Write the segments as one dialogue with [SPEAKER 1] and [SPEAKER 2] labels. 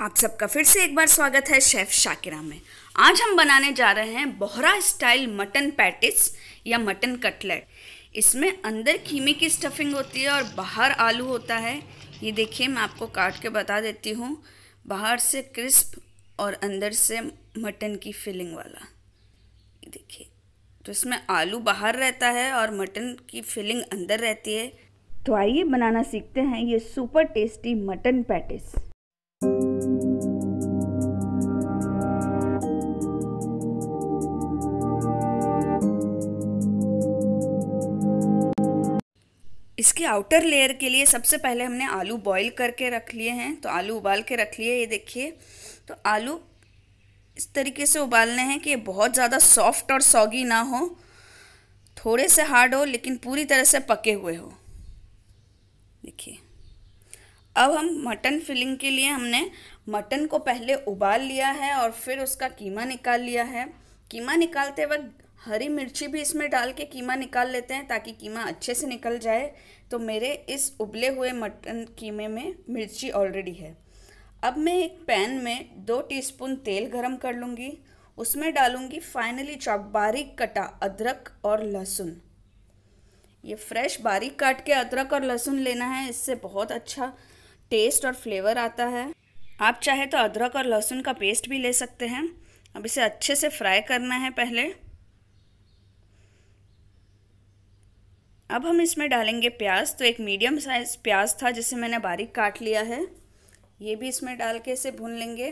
[SPEAKER 1] आप सबका फिर से एक बार स्वागत है शेफ़ शाकिरा में आज हम बनाने जा रहे हैं बोहरा स्टाइल मटन पैटिस या मटन कटलेट इसमें अंदर खीमे की स्टफिंग होती है और बाहर आलू होता है ये देखिए मैं आपको काट के बता देती हूँ बाहर से क्रिस्प और अंदर से मटन की फिलिंग वाला ये देखिए तो इसमें आलू बाहर रहता है और मटन की फिलिंग अंदर रहती है तो आइए बनाना सीखते हैं ये सुपर टेस्टी मटन पैटिस इसके आउटर लेयर के लिए सबसे पहले हमने आलू बॉईल करके रख लिए हैं तो आलू उबाल के रख लिए ये देखिए तो आलू इस तरीके से उबालने हैं कि बहुत ज़्यादा सॉफ्ट और सॉगी ना हो थोड़े से हार्ड हो लेकिन पूरी तरह से पके हुए हो देखिए अब हम मटन फिलिंग के लिए हमने मटन को पहले उबाल लिया है और फिर उसका कीमा निकाल लिया है कीमा निकालते वक्त हरी मिर्ची भी इसमें डाल के कीमा निकाल लेते हैं ताकि कीमा अच्छे से निकल जाए तो मेरे इस उबले हुए मटन कीमे में मिर्ची ऑलरेडी है अब मैं एक पैन में दो टीस्पून तेल गरम कर लूँगी उसमें डालूँगी फाइनली चॉप बारीक कटा अदरक और लहसुन ये फ्रेश बारीक काट के अदरक और लहसुन लेना है इससे बहुत अच्छा टेस्ट और फ्लेवर आता है आप चाहे तो अदरक और लहसुन का पेस्ट भी ले सकते हैं अब इसे अच्छे से फ्राई करना है पहले अब हम इसमें डालेंगे प्याज तो एक मीडियम साइज़ प्याज था जिसे मैंने बारीक काट लिया है ये भी इसमें डाल के इसे भून लेंगे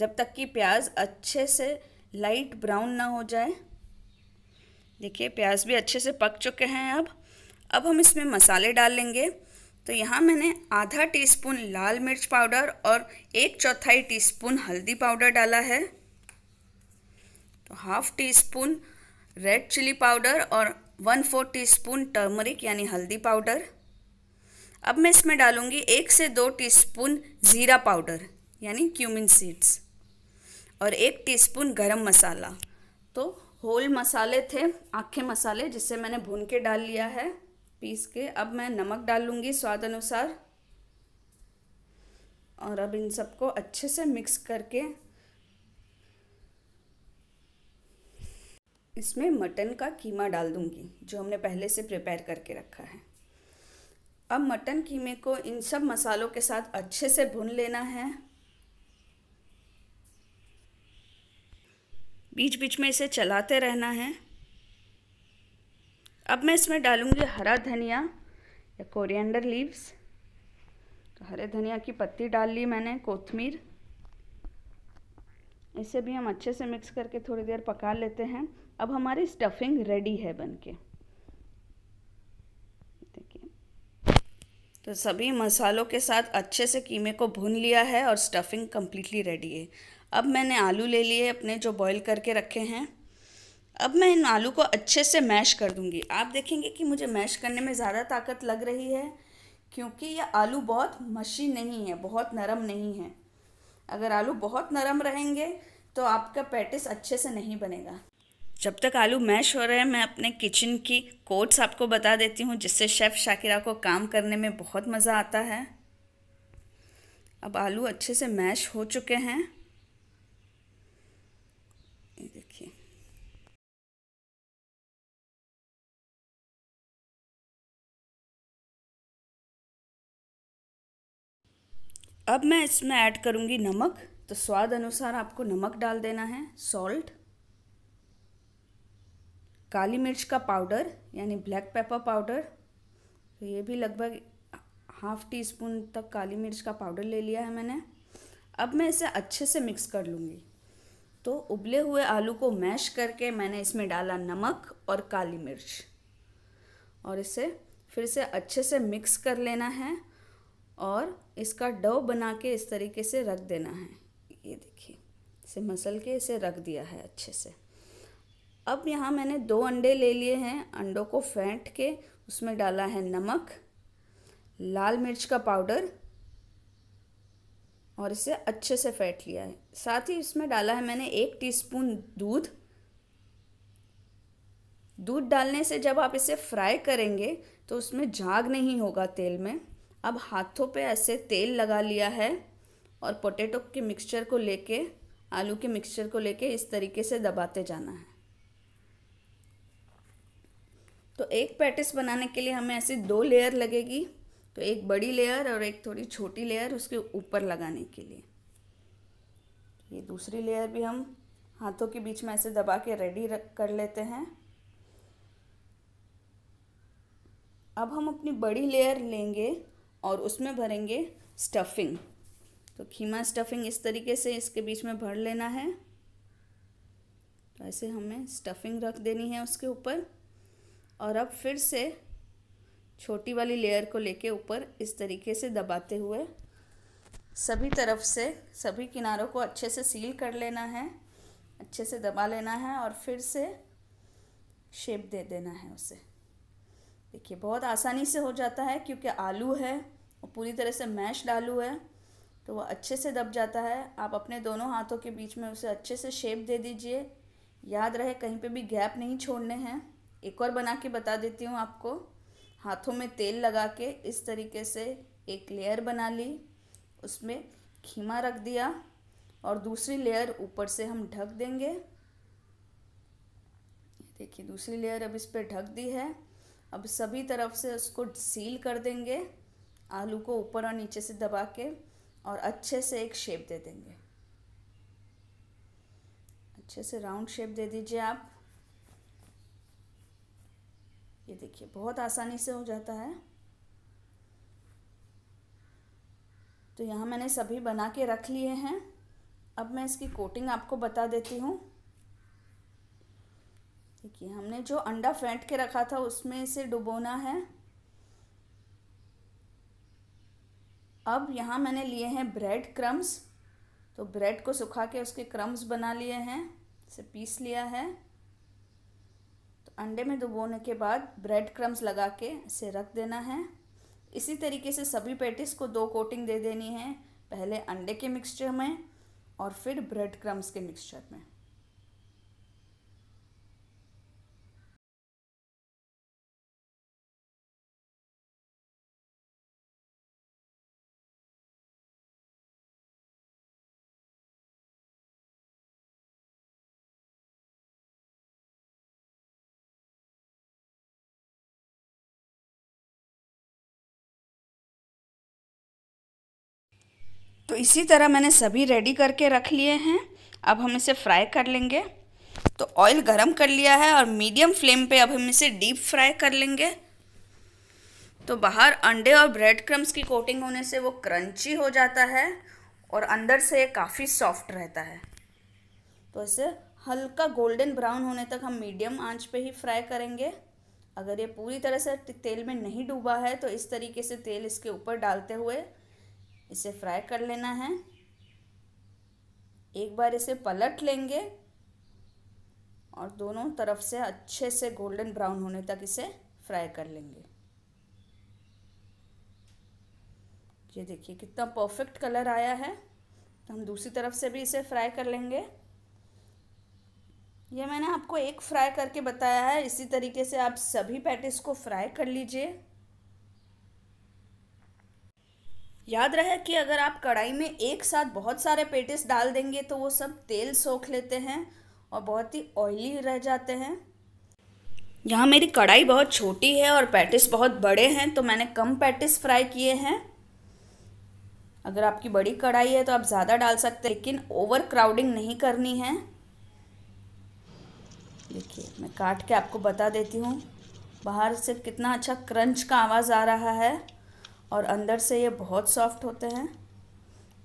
[SPEAKER 1] जब तक कि प्याज अच्छे से लाइट ब्राउन ना हो जाए देखिए प्याज भी अच्छे से पक चुके हैं अब अब हम इसमें मसाले डाल लेंगे तो यहाँ मैंने आधा टीस्पून लाल मिर्च पाउडर और एक चौथाई टीस्पून हल्दी पाउडर डाला है तो half teaspoon red chilli powder और वन फोर टीस्पून टर्मरिक यानी हल्दी पाउडर अब मैं इसमें डालूंगी एक से दो टीस्पून ज़ीरा पाउडर यानी क्यूमिन सीड्स और एक टीस्पून गरम मसाला तो होल मसाले थे आखे मसाले जिसे मैंने भून के डाल लिया है पीस के अब मैं नमक डाल लूँगी स्वाद अनुसार और अब इन सबको अच्छे से मिक्स करके इसमें मटन का कीमा डाल दूंगी जो हमने पहले से प्रिपेयर करके रखा है अब मटन कीमे को इन सब मसालों के साथ अच्छे से भून लेना है बीच बीच में इसे चलाते रहना है अब मैं इसमें डालूँगी हरा धनिया या कोरिएंडर लीव्स तो हरे धनिया की पत्ती डाल ली मैंने कोथमीर इसे भी हम अच्छे से मिक्स करके थोड़ी देर पका लेते हैं अब हमारी स्टफिंग रेडी है बनके देखिए तो सभी मसालों के साथ अच्छे से कीमे को भून लिया है और स्टफिंग कम्प्लीटली रेडी है अब मैंने आलू ले लिए अपने जो बॉईल करके रखे हैं अब मैं इन आलू को अच्छे से मैश कर दूंगी आप देखेंगे कि मुझे मैश करने में ज़्यादा ताकत लग रही है क्योंकि ये आलू बहुत मशी नहीं है बहुत नरम नहीं है अगर आलू बहुत नरम रहेंगे तो आपका पैटिस अच्छे से नहीं बनेगा जब तक आलू मैश हो रहे हैं मैं अपने किचन की कोट्स आपको बता देती हूँ जिससे शेफ़ शाकिरा को काम करने में बहुत मज़ा आता है अब आलू अच्छे से मैश हो चुके हैं देखिए अब मैं इसमें ऐड करूंगी नमक तो स्वाद अनुसार आपको नमक डाल देना है सॉल्ट काली मिर्च का पाउडर यानी ब्लैक पेपर पाउडर तो ये भी लगभग हाफ टी स्पून तक काली मिर्च का पाउडर ले लिया है मैंने अब मैं इसे अच्छे से मिक्स कर लूँगी तो उबले हुए आलू को मैश करके मैंने इसमें डाला नमक और काली मिर्च और इसे फिर से अच्छे से मिक्स कर लेना है और इसका डव बना के इस तरीके से रख देना है ये देखिए इसे मसल के इसे रख दिया है अच्छे से अब यहाँ मैंने दो अंडे ले लिए हैं अंडों को फेंट के उसमें डाला है नमक लाल मिर्च का पाउडर और इसे अच्छे से फेंट लिया है साथ ही इसमें डाला है मैंने एक टीस्पून दूध दूध डालने से जब आप इसे फ्राई करेंगे तो उसमें झाग नहीं होगा तेल में अब हाथों पे ऐसे तेल लगा लिया है और पोटैटो के मिक्सचर को लेके आलू के मिक्सचर को लेके इस तरीके से दबाते जाना है तो एक पैटिस बनाने के लिए हमें ऐसे दो लेयर लगेगी तो एक बड़ी लेयर और एक थोड़ी छोटी लेयर उसके ऊपर लगाने के लिए ये दूसरी लेयर भी हम हाथों के बीच में ऐसे दबा के रेडी कर लेते हैं अब हम अपनी बड़ी लेयर लेंगे और उसमें भरेंगे स्टफिंग तो खीमा स्टफिंग इस तरीके से इसके बीच में भर लेना है तो ऐसे हमें स्टफिंग रख देनी है उसके ऊपर और अब फिर से छोटी वाली लेयर को लेके ऊपर इस तरीके से दबाते हुए सभी तरफ से सभी किनारों को अच्छे से सील कर लेना है अच्छे से दबा लेना है और फिर से शेप दे देना है उसे देखिए बहुत आसानी से हो जाता है क्योंकि आलू है वो पूरी तरह से मैश आलू है तो वह अच्छे से दब जाता है आप अपने दोनों हाथों के बीच में उसे अच्छे से शेप दे दीजिए याद रहे कहीं पे भी गैप नहीं छोड़ने हैं एक और बना के बता देती हूँ आपको हाथों में तेल लगा के इस तरीके से एक लेयर बना ली उसमें खीमा रख दिया और दूसरी लेयर ऊपर से हम ढक देंगे देखिए दूसरी लेयर अब इस पर ढक दी है अब सभी तरफ से उसको सील कर देंगे आलू को ऊपर और नीचे से दबा के और अच्छे से एक शेप दे देंगे अच्छे से राउंड शेप दे दीजिए आप ये देखिए बहुत आसानी से हो जाता है तो यहाँ मैंने सभी बना के रख लिए हैं अब मैं इसकी कोटिंग आपको बता देती हूँ देखिए हमने जो अंडा फेंट के रखा था उसमें इसे डुबोना है अब यहाँ मैंने लिए हैं ब्रेड क्रम्स तो ब्रेड को सुखा के उसके क्रम्स बना लिए हैं इसे पीस लिया है अंडे में डुबोने के बाद ब्रेड क्रम्स लगा के इसे रख देना है इसी तरीके से सभी पैटिस को दो कोटिंग दे देनी है पहले अंडे के मिक्सचर में और फिर ब्रेड क्रम्स के मिक्सचर में तो इसी तरह मैंने सभी रेडी करके रख लिए हैं अब हम इसे फ्राई कर लेंगे तो ऑयल गरम कर लिया है और मीडियम फ्लेम पे अब हम इसे डीप फ्राई कर लेंगे तो बाहर अंडे और ब्रेड क्रम्स की कोटिंग होने से वो क्रंची हो जाता है और अंदर से काफ़ी सॉफ्ट रहता है तो इसे हल्का गोल्डन ब्राउन होने तक हम मीडियम आंच पे ही फ्राई करेंगे अगर ये पूरी तरह से तेल में नहीं डूबा है तो इस तरीके से तेल इसके ऊपर डालते हुए इसे फ्राई कर लेना है एक बार इसे पलट लेंगे और दोनों तरफ से अच्छे से गोल्डन ब्राउन होने तक इसे फ्राई कर लेंगे ये देखिए कितना परफेक्ट कलर आया है तो हम दूसरी तरफ से भी इसे फ्राई कर लेंगे ये मैंने आपको एक फ्राई करके बताया है इसी तरीके से आप सभी पैटिस को फ्राई कर लीजिए याद रहे कि अगर आप कढ़ाई में एक साथ बहुत सारे पेटिस डाल देंगे तो वो सब तेल सोख लेते हैं और बहुत ही ऑयली रह जाते हैं यहाँ मेरी कढ़ाई बहुत छोटी है और पैटिस बहुत बड़े हैं तो मैंने कम पैटिस फ्राई किए हैं अगर आपकी बड़ी कढ़ाई है तो आप ज़्यादा डाल सकते हैं लेकिन ओवर क्राउडिंग नहीं करनी है देखिए मैं काट के आपको बता देती हूँ बाहर से कितना अच्छा क्रंच का आवाज़ आ रहा है और अंदर से ये बहुत सॉफ्ट होते हैं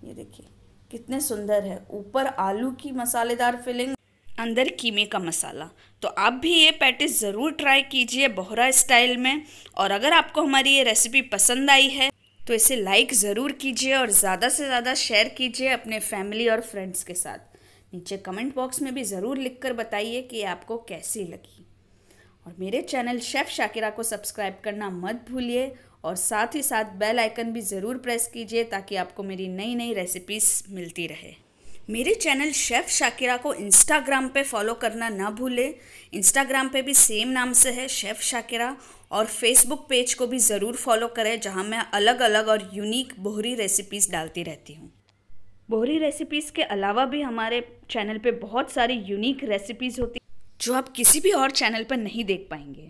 [SPEAKER 1] ये देखिए कितने सुंदर है ऊपर आलू की मसालेदार फिलिंग अंदर कीमे का मसाला तो आप भी ये पैटिस ज़रूर ट्राई कीजिए बोहरा स्टाइल में और अगर आपको हमारी ये रेसिपी पसंद आई है तो इसे लाइक ज़रूर कीजिए और ज़्यादा से ज़्यादा शेयर कीजिए अपने फैमिली और फ्रेंड्स के साथ नीचे कमेंट बॉक्स में भी ज़रूर लिख कर बताइए कि आपको कैसी लगी और मेरे चैनल शेफ़ शाकिरा को सब्सक्राइब करना मत भूलिए और साथ ही साथ बेल आइकन भी ज़रूर प्रेस कीजिए ताकि आपको मेरी नई नई रेसिपीज़ मिलती रहे मेरे चैनल शेफ़ शाकिरा को इंस्टाग्राम पे फॉलो करना ना भूलें इंस्टाग्राम पे भी सेम नाम से है शेफ़ शाकिरा और फेसबुक पेज को भी ज़रूर फॉलो करें जहाँ मैं अलग अलग और यूनिक बोहरी रेसिपीज़ डालती रहती हूँ बोहरी रेसिपीज़ के अलावा भी हमारे चैनल पे बहुत सारी यूनिक रेसिपीज़ होती जो आप किसी भी और चैनल पर नहीं देख पाएंगे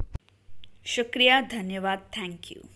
[SPEAKER 1] शुक्रिया धन्यवाद थैंक यू